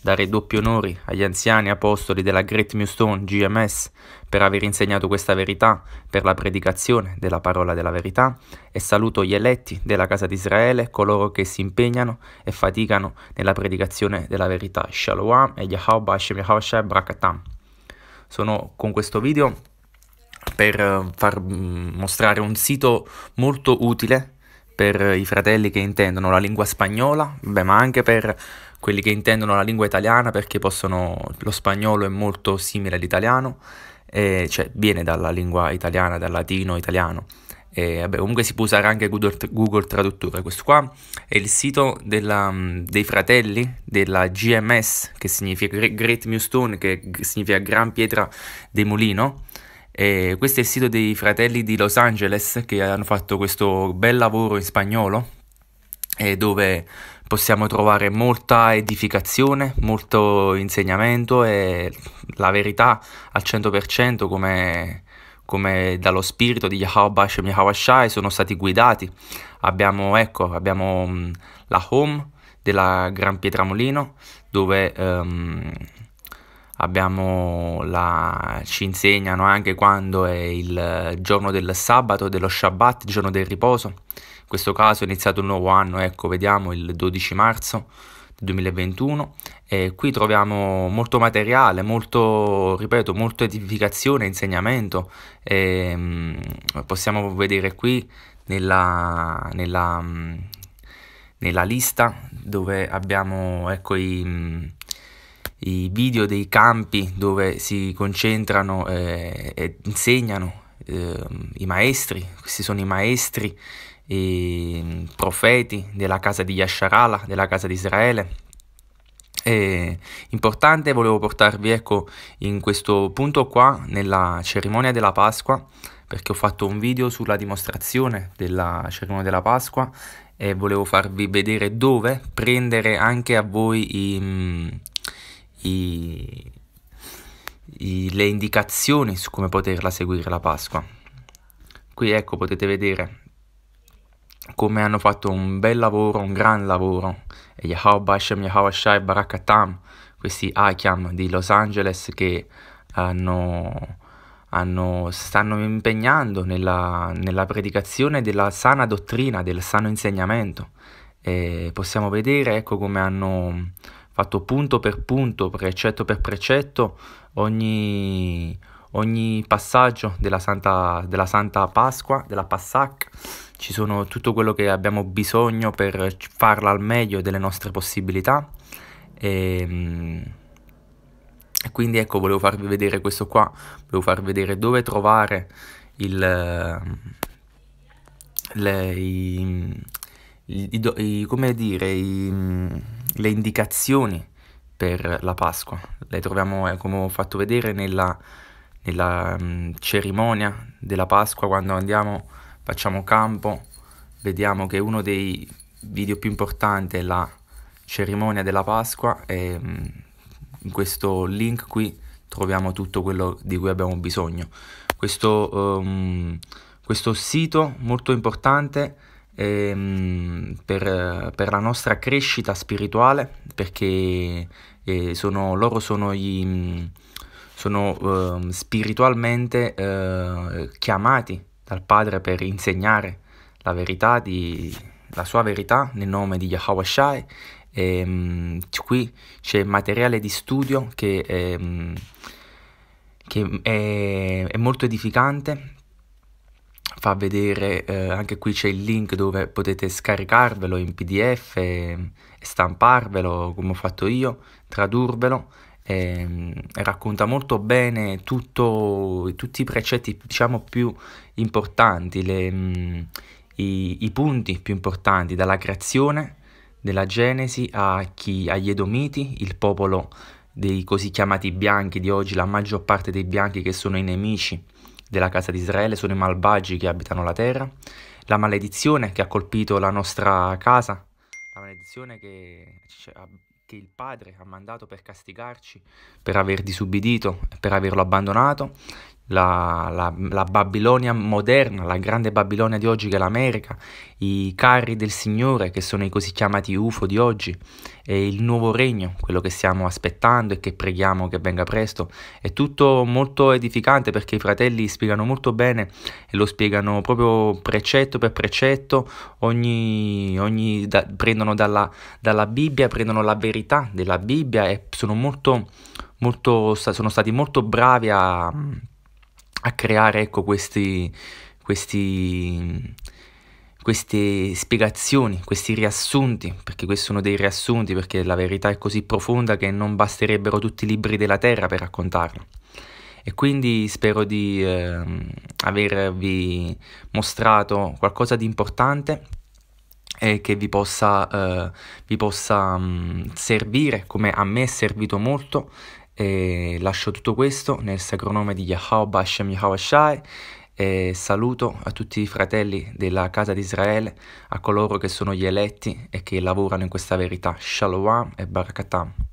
dare doppi onori agli anziani apostoli della Great Mewstone GMS per aver insegnato questa verità, per la predicazione della parola della verità e saluto gli eletti della casa di Israele, coloro che si impegnano e faticano nella predicazione della verità. Shalom e Yahweh Hashem Yahweh Brakatam. Sono con questo video per eh, far mm, mostrare un sito molto utile per i fratelli che intendono la lingua spagnola, beh, ma anche per quelli che intendono la lingua italiana perché possono, lo spagnolo è molto simile all'italiano, e, cioè viene dalla lingua italiana, dal latino italiano. E, vabbè, comunque si può usare anche Google, Google Traduttore. Questo qua è il sito della, dei fratelli della GMS, che significa Great Millstone, che significa Gran Pietra del Mulino e questo è il sito dei fratelli di Los Angeles che hanno fatto questo bel lavoro in spagnolo dove possiamo trovare molta edificazione, molto insegnamento e la verità al 100% come, come dallo spirito di Yahweh e Yahweh sono stati guidati. Abbiamo, ecco, abbiamo la home della Gran Pietramolino dove... Um, Abbiamo la, ci insegnano anche quando è il giorno del sabato, dello Shabbat, il giorno del riposo. In questo caso è iniziato un nuovo anno, ecco, vediamo il 12 marzo 2021 e qui troviamo molto materiale, molto, ripeto, molto edificazione, insegnamento. E, ehm, possiamo vedere qui nella, nella, nella lista dove abbiamo ecco, i i video dei campi dove si concentrano eh, e insegnano eh, i maestri, questi sono i maestri e profeti della casa di Yasharala, della casa di Israele. E importante, volevo portarvi ecco in questo punto qua, nella cerimonia della Pasqua, perché ho fatto un video sulla dimostrazione della cerimonia della Pasqua e volevo farvi vedere dove prendere anche a voi i, i, i, le indicazioni su come poterla seguire la Pasqua. Qui ecco potete vedere come hanno fatto un bel lavoro, un gran lavoro. Yahweh Bashem, Yahweh Shai, Barakatam, questi Akiam di Los Angeles che hanno, hanno, stanno impegnando nella, nella, predicazione della sana dottrina, del sano insegnamento. E possiamo vedere ecco, come hanno fatto punto per punto, precetto per precetto, ogni, ogni passaggio della Santa, della Santa Pasqua, della Passac, ci sono tutto quello che abbiamo bisogno per farla al meglio delle nostre possibilità. Ehm, e, quindi ecco, volevo farvi vedere questo qua, volevo farvi vedere dove trovare il... Le, i, i, i, come dire, i le indicazioni per la Pasqua. Le troviamo, eh, come ho fatto vedere, nella, nella um, cerimonia della Pasqua, quando andiamo, facciamo campo, vediamo che uno dei video più importanti è la cerimonia della Pasqua e um, in questo link qui troviamo tutto quello di cui abbiamo bisogno. Questo, um, questo sito molto importante ehm, per, per, la nostra crescita spirituale, perché eh, sono, loro sono, gli, sono eh, spiritualmente eh, chiamati dal Padre per insegnare la verità, di, la sua verità nel nome di Yahweh Shai. Ehm, qui c'è materiale di studio che... Ehm, che è, è, molto edificante fa vedere, eh, anche qui c'è il link dove potete scaricarvelo in pdf, e stamparvelo come ho fatto io, tradurvelo eh, racconta molto bene tutto, tutti i precetti diciamo più importanti, le, mh, mm, i, i, punti più importanti dalla creazione della Genesi a chi, agli Edomiti, il popolo dei così chiamati bianchi di oggi, la maggior parte dei bianchi che sono i nemici della casa di Israele sono i malvagi che abitano la terra, la maledizione che ha colpito la nostra casa, la maledizione che, cioè, che il Padre ha mandato per castigarci, per aver disubbidito, per averlo abbandonato, la, la, la, Babilonia moderna, la grande Babilonia di oggi che è l'America, i carri del Signore che sono i così chiamati UFO di oggi, e il nuovo regno, quello che stiamo aspettando e che preghiamo che venga presto. È tutto molto edificante perché i fratelli spiegano molto bene e lo spiegano proprio precetto per precetto, ogni, ogni da, prendono dalla, dalla Bibbia, prendono la verità della Bibbia e sono molto, molto sono stati molto bravi a a creare ecco, questi, questi, queste spiegazioni, questi riassunti, perché questo è dei riassunti, perché la verità è così profonda che non basterebbero tutti i libri della terra per raccontarla. E quindi spero di eh, avervi mostrato qualcosa di importante e che vi possa, eh, vi possa mh, mm, servire come a me è servito molto e lascio tutto questo nel sacro nome di Yahweh Bashem Yahweh Shai e saluto a tutti i fratelli della casa di Israele, a coloro che sono gli eletti e che lavorano in questa verità. Shalom e Barakatam.